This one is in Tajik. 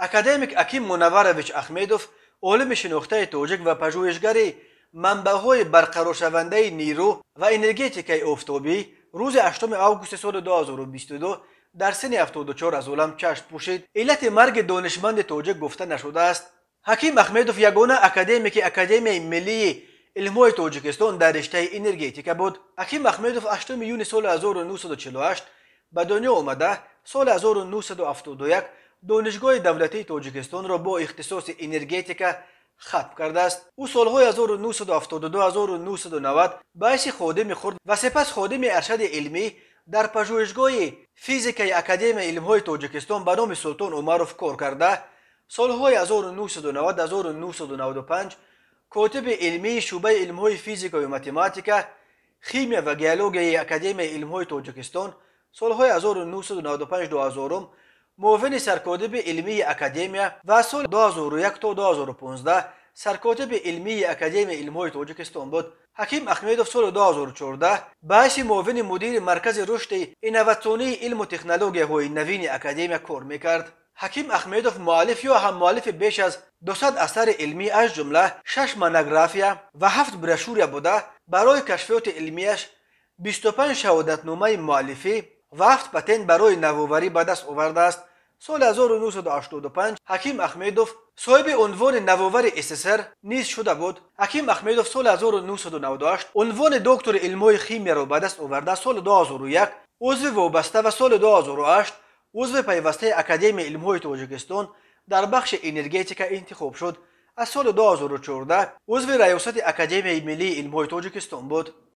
Академик Аким Мунаварович Ахмедов, олими шинохтаи тоҷик ва пажӯҳишгари манбаъҳои барқароршавандаи нирӯ ва энергетикаи офтобӣ, рӯзи 8 августи соли 2022 дар сини 74 аз олам чашм пӯшид. Иллати марги донишманди тоҷик гуфта нашудааст. Аким Ахмедов ягона академики Академияи миллии илмҳои тоҷикистон дар риштаи энергетика буд. Аким Ахмедов 8 июни соли 1948 ба дунё омада, соли 1971 донишгоҳи давлатии тоҷикистонро бо ихтисоси энергетика ختم کرده است او سالهای 1972 1990 بایس خادم خرد و سپس خادم ارشد علمی در پژوهشگاه فیزیکای اکادمی علم های تاجیکستان به نام سلطان عمروف کار کرده سالهای 1990 1995 کاتب علمی شعبه علم های فیزیکا و ماتماتیکا شیمی و گیالوگی اکادمی علم های تاجیکستان سالهای 1995 2000 موفن سرکاتب علمی اکادمیا و سال 2001 تا 2015 سرکوده علمی اکادمی علمی توجکستان بود. حکیم احمدوف سال 2014 به عنوان موفن مدیر مرکز رشد اینوواتونی علم و تکنولوژی های نوین اکادمیا کار میکرد. حکیم احمدوف مؤلف یا هم معالف بیش از 200 اثر علمی از جمله 6 مونوگرافیا و 7 برشور بوده برای کشفیات علمی اش 25 شهادت نامه مؤلفی و 7 پتن برای نوآوری به دست آورده است سال 1985 حکیم احمدوف صاحب عنوان نوآور اسسر نیز شده بود حکیم احمدوف سال 1998 عنوان دکتر علمای خیمیا را به دست آورده سال 2001 عضو وابسته و سال 2008 عضو پیوسته اکادمی علمهای تاجیکستان در بخش انرژیتیکا انتخاب شد از سال 2014 عضو ریاست اکادمی ملی علمهای تاجیکستان بود